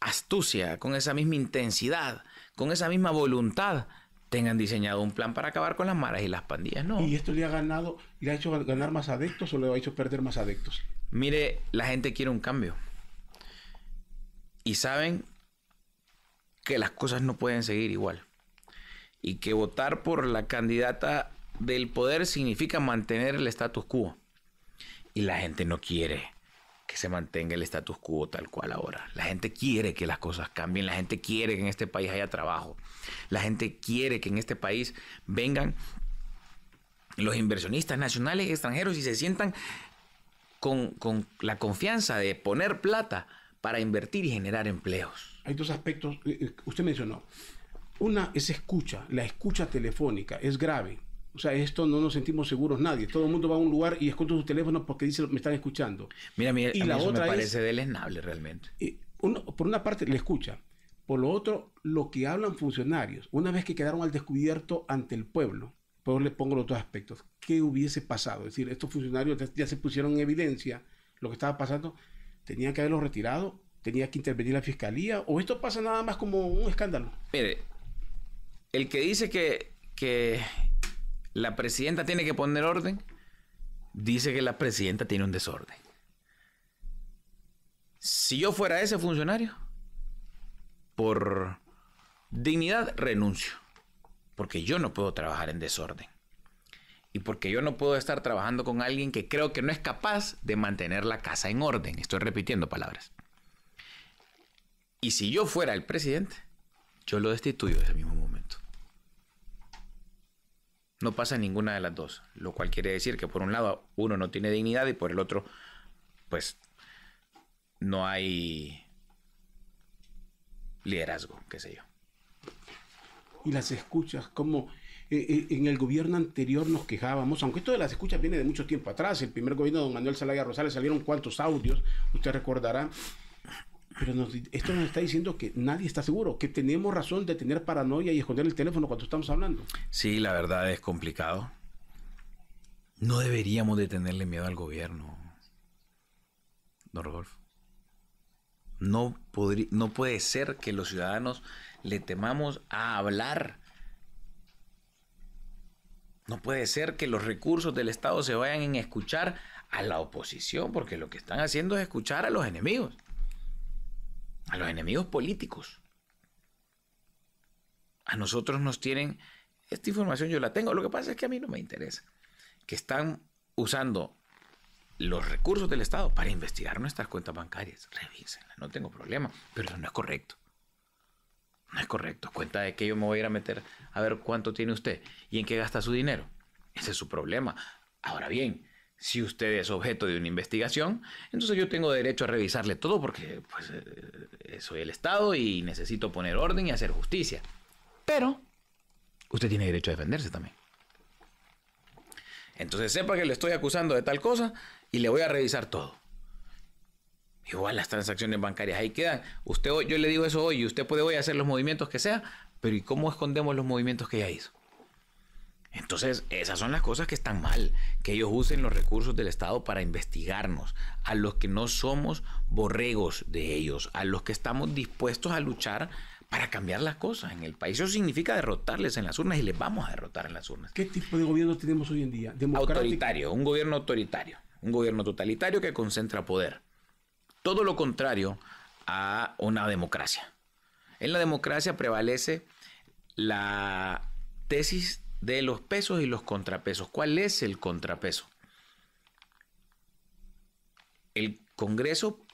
astucia, con esa misma intensidad, con esa misma voluntad, tengan diseñado un plan para acabar con las maras y las pandillas, ¿no? ¿Y esto le ha ganado, le ha hecho ganar más adeptos o le ha hecho perder más adeptos? Mire, la gente quiere un cambio. Y saben que las cosas no pueden seguir igual. Y que votar por la candidata del poder significa mantener el status quo. Y la gente no quiere que se mantenga el status quo tal cual ahora. La gente quiere que las cosas cambien, la gente quiere que en este país haya trabajo, la gente quiere que en este país vengan los inversionistas nacionales y extranjeros y se sientan con, con la confianza de poner plata para invertir y generar empleos. Hay dos aspectos, eh, eh, usted mencionó, una es escucha, la escucha telefónica es grave o sea, esto no nos sentimos seguros nadie. Todo el mundo va a un lugar y escucha sus teléfonos porque dice, me están escuchando. Mira, mira y la otra me parece es, deleznable realmente. uno, por una parte, le escucha. Por lo otro, lo que hablan funcionarios, una vez que quedaron al descubierto ante el pueblo, pues le pongo los dos aspectos. ¿Qué hubiese pasado? Es decir, estos funcionarios ya se pusieron en evidencia lo que estaba pasando. ¿Tenían que haberlo retirado? ¿Tenía que intervenir la fiscalía? ¿O esto pasa nada más como un escándalo? Mire, el que dice que, que la presidenta tiene que poner orden. Dice que la presidenta tiene un desorden. Si yo fuera ese funcionario, por dignidad renuncio. Porque yo no puedo trabajar en desorden. Y porque yo no puedo estar trabajando con alguien que creo que no es capaz de mantener la casa en orden. Estoy repitiendo palabras. Y si yo fuera el presidente, yo lo destituyo en ese mismo momento. No pasa ninguna de las dos, lo cual quiere decir que por un lado uno no tiene dignidad y por el otro, pues no hay liderazgo, qué sé yo. Y las escuchas, como eh, eh, en el gobierno anterior nos quejábamos, aunque esto de las escuchas viene de mucho tiempo atrás, el primer gobierno de don Manuel Salaga Rosales salieron cuantos audios, usted recordará, pero esto nos está diciendo que nadie está seguro, que tenemos razón de tener paranoia y esconder el teléfono cuando estamos hablando. Sí, la verdad es complicado. No deberíamos de tenerle miedo al gobierno, don No, no puede ser que los ciudadanos le temamos a hablar. No puede ser que los recursos del Estado se vayan en escuchar a la oposición, porque lo que están haciendo es escuchar a los enemigos a los enemigos políticos. A nosotros nos tienen, esta información yo la tengo, lo que pasa es que a mí no me interesa, que están usando los recursos del Estado para investigar nuestras cuentas bancarias. Revísenla, no tengo problema, pero eso no es correcto. No es correcto. Cuenta de que yo me voy a ir a meter a ver cuánto tiene usted y en qué gasta su dinero. Ese es su problema. Ahora bien, si usted es objeto de una investigación, entonces yo tengo derecho a revisarle todo porque pues, eh, eh, soy el Estado y necesito poner orden y hacer justicia. Pero usted tiene derecho a defenderse también. Entonces sepa que le estoy acusando de tal cosa y le voy a revisar todo. Igual las transacciones bancarias ahí quedan. Usted, yo le digo eso hoy y usted puede hoy hacer los movimientos que sea, pero ¿y cómo escondemos los movimientos que ya hizo? Entonces, esas son las cosas que están mal, que ellos usen los recursos del Estado para investigarnos, a los que no somos borregos de ellos, a los que estamos dispuestos a luchar para cambiar las cosas en el país. Eso significa derrotarles en las urnas y les vamos a derrotar en las urnas. ¿Qué tipo de gobierno tenemos hoy en día? Autoritario, un gobierno autoritario, un gobierno totalitario que concentra poder. Todo lo contrario a una democracia. En la democracia prevalece la tesis de los pesos y los contrapesos. ¿Cuál es el contrapeso? El Congreso,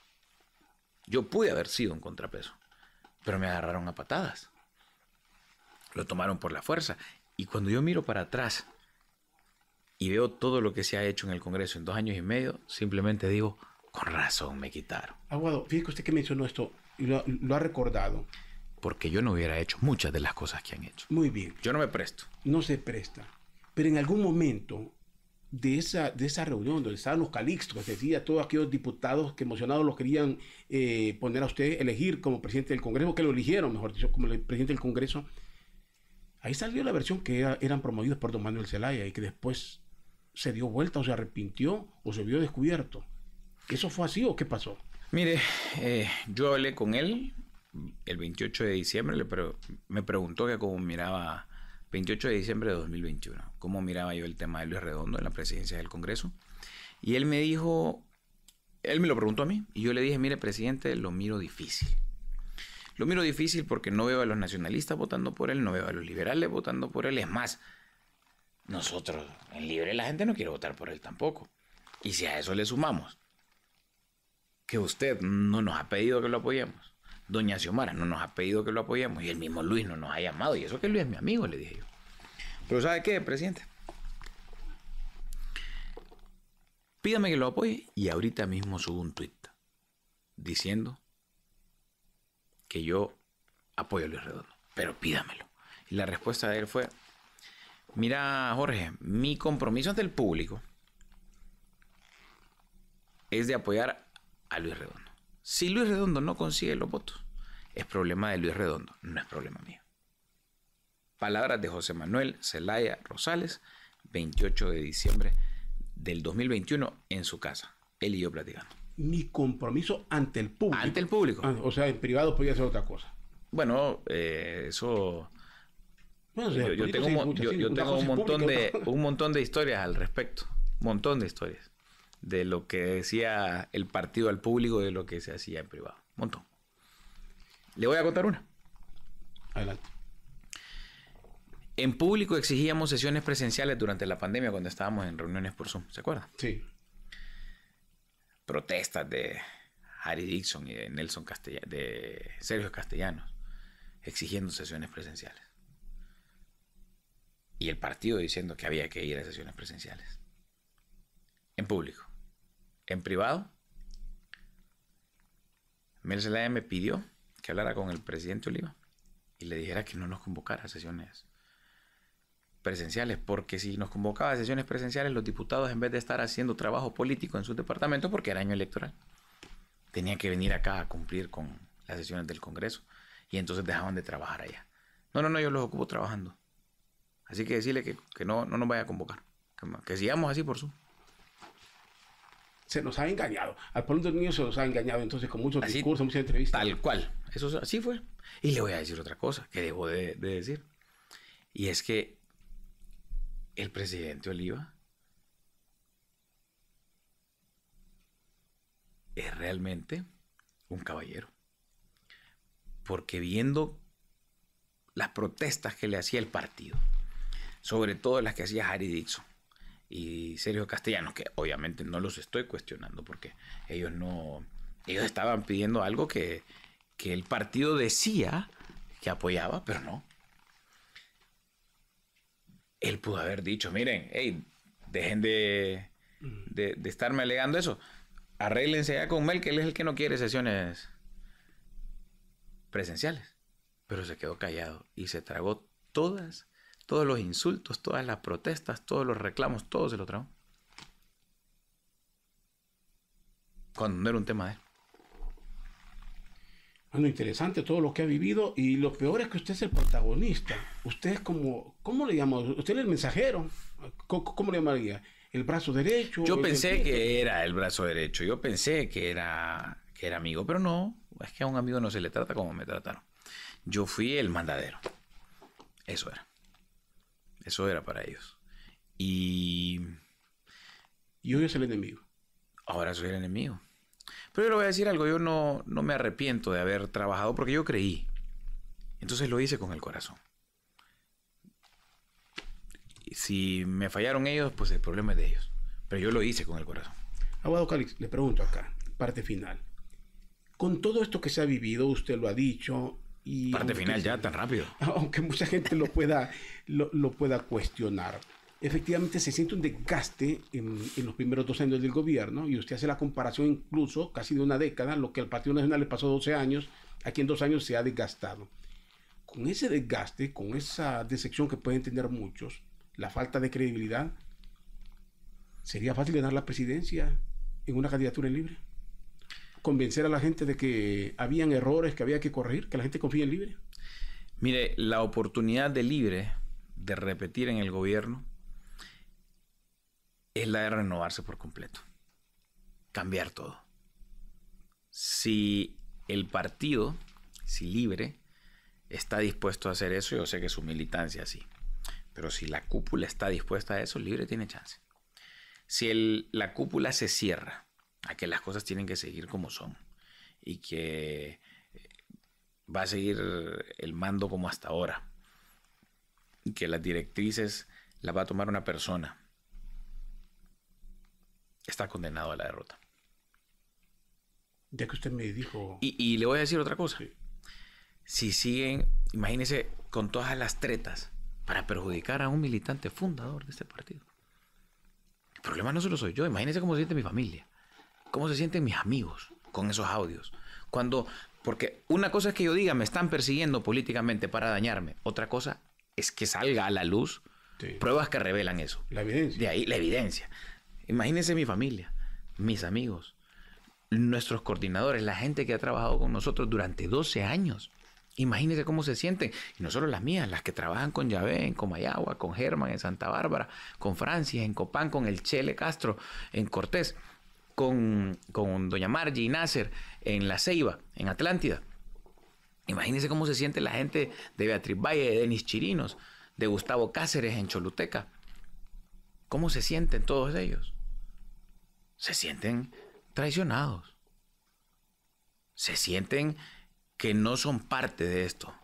yo pude haber sido un contrapeso, pero me agarraron a patadas. Lo tomaron por la fuerza. Y cuando yo miro para atrás y veo todo lo que se ha hecho en el Congreso en dos años y medio, simplemente digo, con razón me quitaron. Aguado, fíjese usted que mencionó esto, lo ha recordado porque yo no hubiera hecho muchas de las cosas que han hecho. Muy bien. Yo no me presto. No se presta. Pero en algún momento de esa, de esa reunión donde estaban los calixtos, que decía todos aquellos diputados que emocionados los querían eh, poner a usted, elegir como presidente del Congreso, que lo eligieron, mejor dicho, como presidente del Congreso, ahí salió la versión que eran promovidos por don Manuel Zelaya y que después se dio vuelta o se arrepintió o se vio descubierto. ¿Eso fue así o qué pasó? Mire, eh, yo hablé con él el 28 de diciembre me preguntó que cómo miraba, 28 de diciembre de 2021, cómo miraba yo el tema de Luis Redondo en la presidencia del Congreso. Y él me dijo, él me lo preguntó a mí, y yo le dije, mire presidente, lo miro difícil. Lo miro difícil porque no veo a los nacionalistas votando por él, no veo a los liberales votando por él. Es más, nosotros, en Libre, la gente no quiere votar por él tampoco. Y si a eso le sumamos que usted no nos ha pedido que lo apoyemos, Doña Xiomara no nos ha pedido que lo apoyemos y el mismo Luis no nos ha llamado. Y eso que Luis es mi amigo, le dije yo. Pero ¿sabe qué, presidente? Pídame que lo apoye y ahorita mismo subo un tuit diciendo que yo apoyo a Luis Redondo, pero pídamelo. Y la respuesta de él fue, mira Jorge, mi compromiso ante el público es de apoyar a Luis Redondo. Si Luis Redondo no consigue los votos, es problema de Luis Redondo, no es problema mío. Palabras de José Manuel Zelaya Rosales, 28 de diciembre del 2021, en su casa. Él y yo platicando. Mi compromiso ante el público. Ante el público. Ah, o sea, en privado podría ser otra cosa. Bueno, eh, eso. yo, tengo, un montón, de, un montón de historias al respecto. Un montón de historias de lo que decía el partido al público de lo que se hacía en privado. Un montón. Le voy a contar una. Adelante. En público exigíamos sesiones presenciales durante la pandemia cuando estábamos en reuniones por Zoom, ¿se acuerda? Sí. Protestas de Harry Dixon y de Nelson Castellano de Sergio Castellanos, exigiendo sesiones presenciales. Y el partido diciendo que había que ir a sesiones presenciales. En público en privado. Mel me pidió que hablara con el presidente Oliva y le dijera que no nos convocara a sesiones presenciales, porque si nos convocaba a sesiones presenciales, los diputados, en vez de estar haciendo trabajo político en su departamento, porque era año electoral, tenían que venir acá a cumplir con las sesiones del Congreso y entonces dejaban de trabajar allá. No, no, no, yo los ocupo trabajando. Así que decirle que, no, no nos vaya a convocar, que sigamos así por su se nos ha engañado. Al pueblo de los niños se nos ha engañado. Entonces, con muchos discursos, muchas entrevistas. Tal cual. Eso así fue. Y le voy a decir otra cosa que debo de decir. Y es que el presidente Oliva es realmente un caballero. Porque viendo las protestas que le hacía el partido, sobre todo las que hacía Harry Dixon, y Sergio Castellanos, que obviamente no los estoy cuestionando porque ellos no, ellos estaban pidiendo algo que, el partido decía que apoyaba, pero no. Él pudo haber dicho, miren, dejen de, de estarme alegando eso. Arréglense ya con Mel, que él es el que no quiere sesiones presenciales. Pero se quedó callado y se tragó todas todos los insultos, todas las protestas, todos los reclamos, todo se lo trajo. Cuando no era un tema de él. Bueno, interesante todo lo que ha vivido y lo peor es que usted es el protagonista. Usted es como, ¿cómo le llamo? Usted es el mensajero. ¿Cómo, le llamaría? ¿El brazo derecho? Yo pensé que era el brazo derecho. Yo pensé que era, que era amigo, pero no. Es que a un amigo no se le trata como me trataron. Yo fui el mandadero. Eso era. Eso era para ellos. Y... hoy es el enemigo. Ahora soy el enemigo. Pero yo le voy a decir algo, yo no, no me arrepiento de haber trabajado porque yo creí. Entonces lo hice con el corazón. Si me fallaron ellos, pues el problema es de ellos. Pero yo lo hice con el corazón. Abogado Calix, le pregunto acá, parte final. Con todo esto que se ha vivido, usted lo ha dicho, Parte final ya, tan rápido. Aunque mucha gente lo pueda, lo, lo pueda cuestionar efectivamente se siente un desgaste en, en, los primeros dos años del gobierno y usted hace la comparación incluso casi de una década, lo que al Partido Nacional le pasó 12 años, aquí en dos años se ha desgastado. Con ese desgaste, con esa decepción que pueden tener muchos, la falta de credibilidad, sería fácil ganar la presidencia en una candidatura libre convencer a la gente de que habían errores que había que corregir, que la gente confía en Libre? Mire, la oportunidad de Libre de repetir en el gobierno es la de renovarse por completo, cambiar todo. Si el partido, si Libre, está dispuesto a hacer eso, yo sé que su militancia sí, pero si la cúpula está dispuesta a eso, Libre tiene chance. Si la cúpula se cierra a que las cosas tienen que seguir como son y que eh, va a seguir el mando como hasta ahora y que las directrices las va a tomar una persona, está condenado a la derrota. Ya que usted me dijo... Y, le voy a decir otra cosa. Si siguen, imagínense, con todas las tretas para perjudicar a un militante fundador de este partido. El problema no solo soy yo, imagínese cómo se siente mi familia. ¿Cómo se sienten mis amigos con esos audios? Cuando, porque una cosa es que yo diga, me están persiguiendo políticamente para dañarme. Otra cosa es que salga a la luz pruebas que revelan eso. La evidencia. De ahí la evidencia. Imagínense mi familia, mis amigos, nuestros coordinadores, la gente que ha trabajado con nosotros durante 12 años. Imagínense cómo se sienten. Y no solo las mías, las que trabajan con Yavén, en Mayagua, con Germán, en Santa Bárbara, con Francia, en Copán, con el Chele Castro, en Cortés con, doña Margie y Nasser en La Ceiba, en Atlántida. Imagínense cómo se siente la gente de Beatriz Valle, de Denis Chirinos, de Gustavo Cáceres en Choluteca. ¿Cómo se sienten todos ellos? Se sienten traicionados. Se sienten que no son parte de esto.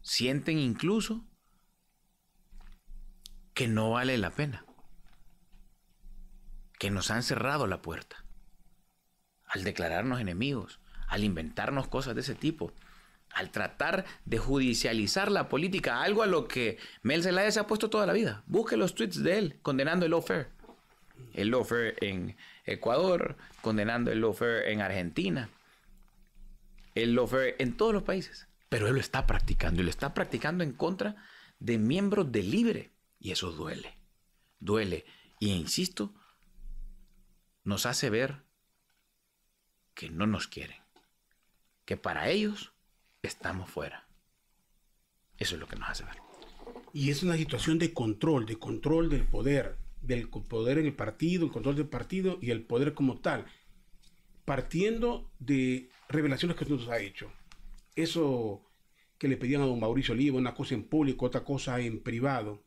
Sienten incluso que no vale la pena que nos han cerrado la puerta al declararnos enemigos, al inventarnos cosas de ese tipo, al tratar de judicializar la política, algo a lo que Mel Zelaya se ha puesto toda la vida. Busque los tweets de él condenando el lawfare. El lawfare en Ecuador, condenando el lawfare en Argentina, el lawfare en todos los países. Pero él lo está practicando y lo está practicando en contra de miembros de Libre. Y eso duele. Duele. Y insisto, nos hace ver que no nos quieren, que para ellos estamos fuera. Eso es lo que nos hace ver. Y es una situación de control, de control del poder, del poder en el partido, el control del partido y el poder como tal, partiendo de revelaciones que usted nos ha hecho. Eso que le pedían a don Mauricio Oliva, una cosa en público, otra cosa en privado.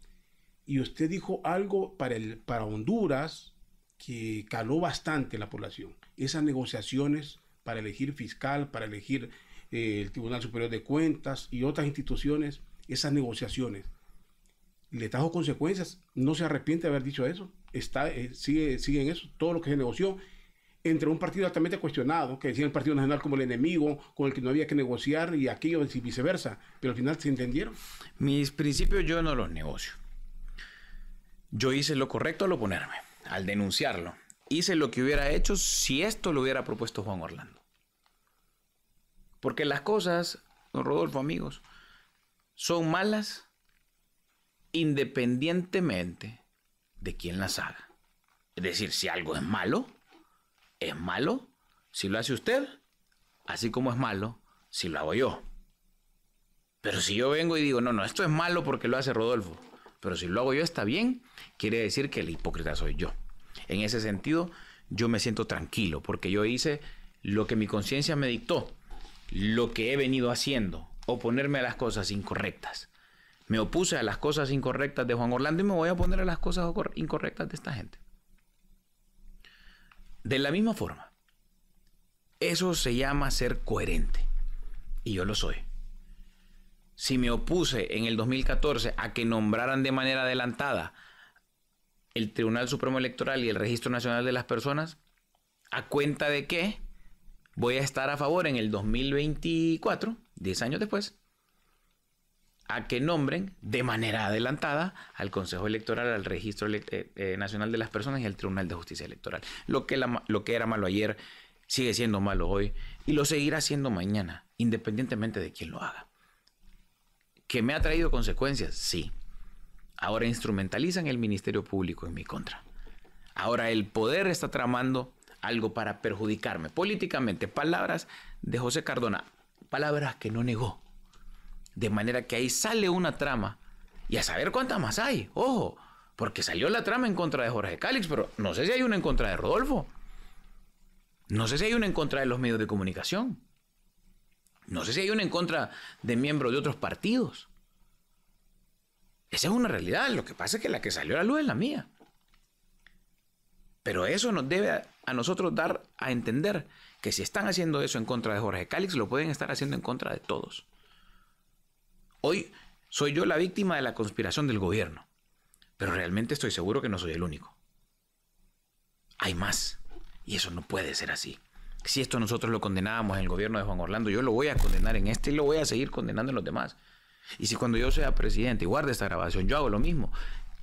Y usted dijo algo para, el, para Honduras, que caló bastante la población. Esas negociaciones para elegir fiscal, para elegir eh, el Tribunal Superior de Cuentas y otras instituciones, esas negociaciones. Le trajo consecuencias, no se arrepiente de haber dicho eso, está, eh, sigue, sigue en eso, todo lo que se negoció entre un partido altamente cuestionado, que decía el Partido Nacional como el enemigo, con el que no había que negociar y aquello y viceversa, pero al final se entendieron. Mis principios yo no los negocio. Yo hice lo correcto al oponerme al denunciarlo. Hice lo que hubiera hecho si esto lo hubiera propuesto Juan Orlando. Porque las cosas, don Rodolfo, amigos, son malas independientemente de quién las haga. Es decir, si algo es malo, es malo si lo hace usted, así como es malo si lo hago yo. Pero si yo vengo y digo, no, no, esto es malo porque lo hace Rodolfo. Pero si lo hago yo está bien, quiere decir que el hipócrita soy yo. En ese sentido, yo me siento tranquilo porque yo hice lo que mi conciencia me dictó, lo que he venido haciendo, oponerme a las cosas incorrectas. Me opuse a las cosas incorrectas de Juan Orlando y me voy a poner a las cosas incorrectas de esta gente. De la misma forma, eso se llama ser coherente. Y yo lo soy si me opuse en el 2014 a que nombraran de manera adelantada el Tribunal Supremo Electoral y el Registro Nacional de las Personas, a cuenta de que voy a estar a favor en el 2024, 10 años después, a que nombren de manera adelantada al Consejo Electoral, al Registro eh, eh, Nacional de las Personas y al Tribunal de Justicia Electoral. Lo que, lo que era malo ayer sigue siendo malo hoy y lo seguirá siendo mañana, independientemente de quién lo haga. ¿Que me ha traído consecuencias? Sí. Ahora instrumentalizan el Ministerio Público en mi contra. Ahora el poder está tramando algo para perjudicarme políticamente. Palabras de José Cardona, palabras que no negó. De manera que ahí sale una trama. Y a saber cuántas más hay. Ojo, porque salió la trama en contra de Jorge Cálix, pero no sé si hay una en contra de Rodolfo. No sé si hay una en contra de los medios de comunicación. No sé si hay una en contra de miembros de otros partidos. Esa es una realidad. Lo que pasa es que la que salió a la luz es la mía. Pero eso nos debe a nosotros dar a entender que si están haciendo eso en contra de Jorge Cálix lo pueden estar haciendo en contra de todos. Hoy soy yo la víctima de la conspiración del gobierno, pero realmente estoy seguro que no soy el único. Hay más, y eso no puede ser así si esto nosotros lo condenábamos en el gobierno de Juan Orlando, yo lo voy a condenar en este y lo voy a seguir condenando en los demás. Y si cuando yo sea presidente y guarde esta grabación, yo hago lo mismo,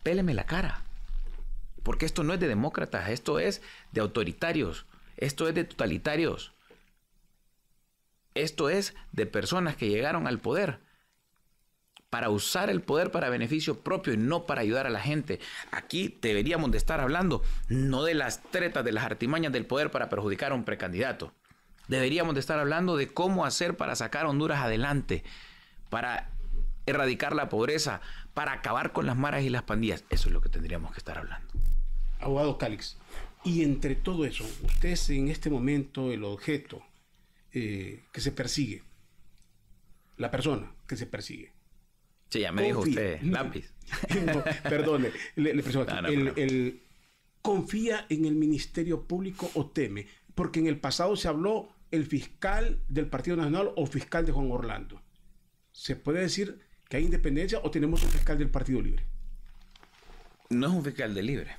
péleme la cara. Porque esto no es de demócratas, esto es de autoritarios, esto es de totalitarios. Esto es de personas que llegaron al poder para usar el poder para beneficio propio y no para ayudar a la gente. Aquí deberíamos de estar hablando no de las tretas, de las artimañas del poder para perjudicar a un precandidato. Deberíamos de estar hablando de cómo hacer para sacar a Honduras adelante, para erradicar la pobreza, para acabar con las maras y las pandillas. Eso es lo que tendríamos que estar hablando. Abogado Cálix, y entre todo eso, usted es en este momento el objeto eh, que se persigue, la persona que se persigue. Sí, ya me dijo usted, lápiz. perdone, le, el, ¿Confía en el Ministerio Público o teme? Porque en el pasado se habló el fiscal del Partido Nacional o fiscal de Juan Orlando. ¿Se puede decir que hay independencia o tenemos un fiscal del Partido Libre? No es un fiscal de Libre,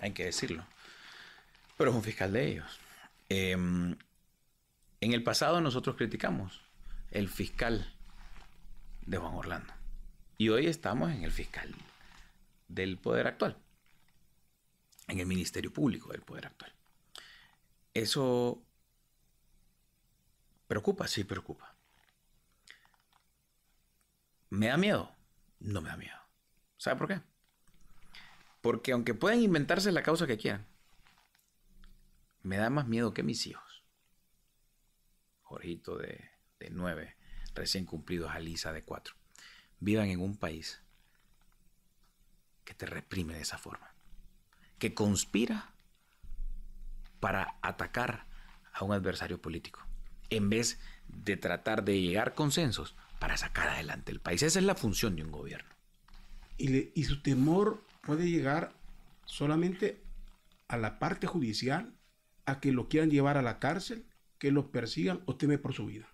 hay que decirlo. Pero es un fiscal de ellos. Em, en el pasado nosotros criticamos el fiscal de Juan Orlando. Y hoy estamos en el fiscal del poder actual, en el Ministerio Público del poder actual. Eso preocupa, sí preocupa. ¿Me da miedo? No me da miedo. ¿Sabe por qué? Porque aunque pueden inventarse la causa que quieran, me da más miedo que mis hijos. Jorgito de, de nueve, recién cumplidos, Alisa de cuatro vivan en un país que te reprime de esa forma, que conspira para atacar a un adversario político, en vez de tratar de llegar consensos para sacar adelante el país. Esa es la función de un gobierno. Y, su temor puede llegar solamente a la parte judicial, a que lo quieran llevar a la cárcel, que lo persigan o teme por su vida.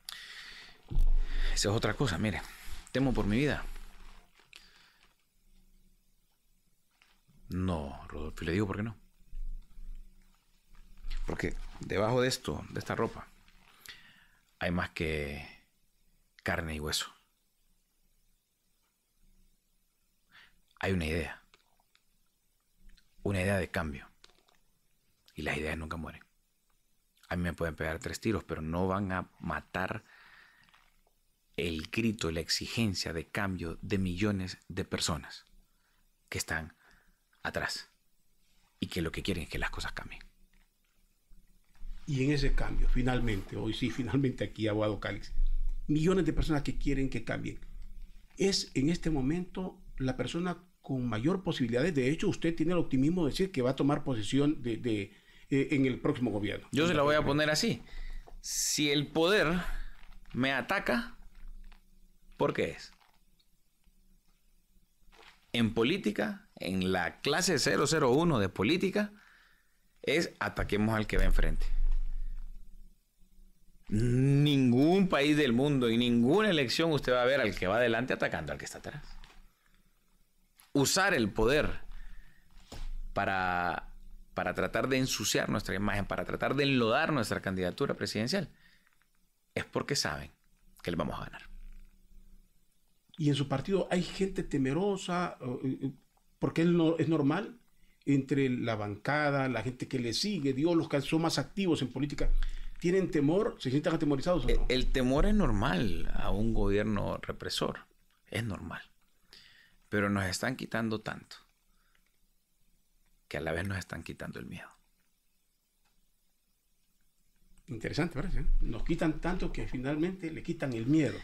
Esa es otra cosa, mire. Temo por mi vida. No, Rodolfo, le digo por qué no. Porque debajo de esto, de esta ropa, hay más que carne y hueso. Hay una idea. Una idea de cambio. Y las ideas nunca mueren. A mí me pueden pegar tres tiros, pero no van a matar el grito, la exigencia de cambio de millones de personas que están atrás y que lo que quieren es que las cosas cambien. Y en ese cambio, finalmente, hoy sí, finalmente aquí abogado Cáliz, millones de personas que quieren que cambien. Es en este momento la persona con mayor posibilidades. De hecho, usted tiene el optimismo de decir que va a tomar posesión de, eh, en el próximo gobierno. Yo se la voy a poner así. Si el poder me ataca, ¿Por qué es? En política, en la clase 001 de política, es ataquemos al que va enfrente. Ningún país del mundo y ninguna elección usted va a ver al que va adelante atacando al que está atrás. Usar el poder para, para tratar de ensuciar nuestra imagen, para tratar de enlodar nuestra candidatura presidencial, es porque saben que le vamos a ganar y en su partido hay gente temerosa, porque él no, es normal, entre la bancada, la gente que le sigue, Dios, los que son más activos en política, ¿tienen temor? ¿Se sienten atemorizados? Eh, el, temor es normal a un gobierno represor, es normal. Pero nos están quitando tanto que a la vez nos están quitando el miedo. Interesante, parece. Nos quitan tanto que finalmente le quitan el miedo.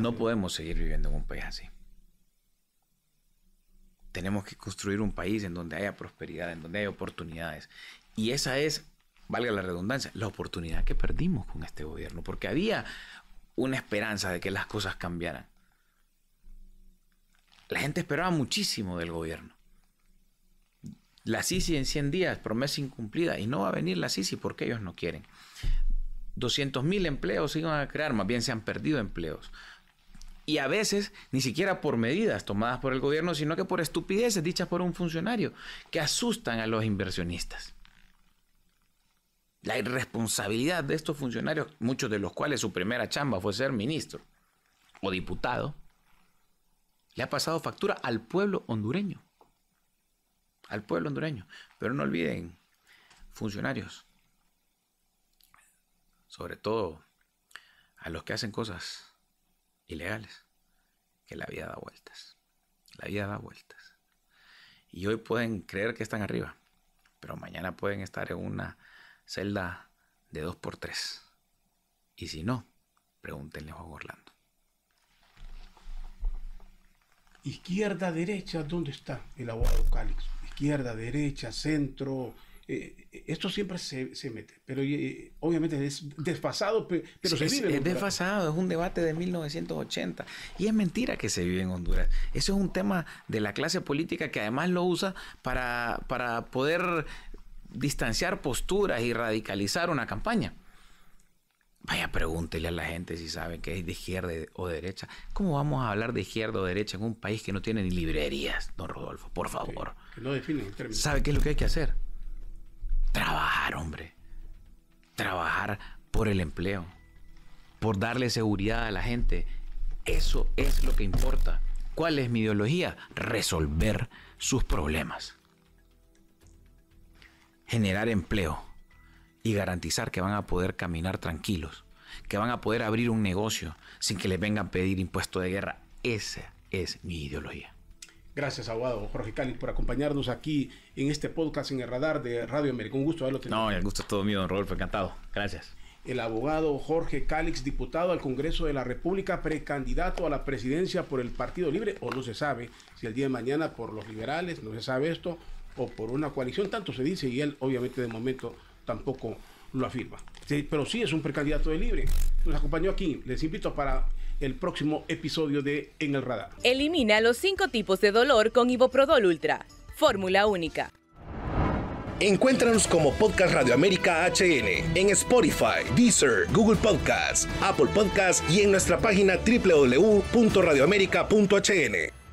No podemos seguir viviendo en un país así. Tenemos que construir un país en donde haya prosperidad, en donde haya oportunidades. Y esa es, valga la redundancia, la oportunidad que perdimos con este gobierno, porque había una esperanza de que las cosas cambiaran. La gente esperaba muchísimo del gobierno. La Sisi en 100 días, promesa incumplida, y no va a venir la Sisi porque ellos no quieren. 200.000 empleos se iban a crear, más bien se han perdido empleos. Y a veces ni siquiera por medidas tomadas por el gobierno, sino que por estupideces dichas por un funcionario, que asustan a los inversionistas. La irresponsabilidad de estos funcionarios, muchos de los cuales su primera chamba fue ser ministro o diputado, le ha pasado factura al pueblo hondureño. Al pueblo hondureño. Pero no olviden, funcionarios, sobre todo a los que hacen cosas ilegales, que la vida da vueltas. La vida da vueltas. Y hoy pueden creer que están arriba, pero mañana pueden estar en una celda de 2 por 3 Y si no, pregúntenle a Juan Orlando. Izquierda, derecha, ¿dónde está el abogado Calix? Izquierda, derecha, centro, eh, eh, esto siempre se, mete, pero eh, obviamente es desfasado, pero se vive. Es, es desfasado, es un debate de 1980 y es mentira que se vive en Honduras. Eso es un tema de la clase política que además lo usa para, para poder distanciar posturas y radicalizar una campaña. Vaya, pregúntele a la gente si saben que es de izquierda o derecha. ¿Cómo vamos a hablar de izquierda o derecha en un país que no tiene ni librerías, don Rodolfo? Por favor. ¿Sabe qué es lo que hay que hacer? Trabajar, hombre. Trabajar por el empleo, por darle seguridad a la gente. Eso es lo que importa. ¿Cuál es mi ideología? Resolver sus problemas. Generar empleo y garantizar que van a poder caminar tranquilos, que van a poder abrir un negocio sin que les vengan a pedir impuesto de guerra. Esa es mi ideología. Gracias, abogado Jorge Cálix por acompañarnos aquí en este podcast en el radar de Radio América. Un gusto verlo. tenido. No, el gusto es todo mío, don Rodolfo. Encantado. Gracias. El abogado Jorge Cálix diputado al Congreso de la República, precandidato a la presidencia por el Partido Libre, o no se sabe si el día de mañana por los liberales, no se sabe esto, o por una coalición, tanto se dice, y él obviamente de momento tampoco lo afirma. pero sí es un precandidato de Libre. Nos acompañó aquí. Les invito para el próximo episodio de En el Radar. Elimina los cinco tipos de dolor con Iboprodol Ultra. Fórmula única. Encuéntranos como Podcast Radio América HN en Spotify, Deezer, Google Podcasts, Apple Podcasts y en nuestra página www.radioamerica.hn.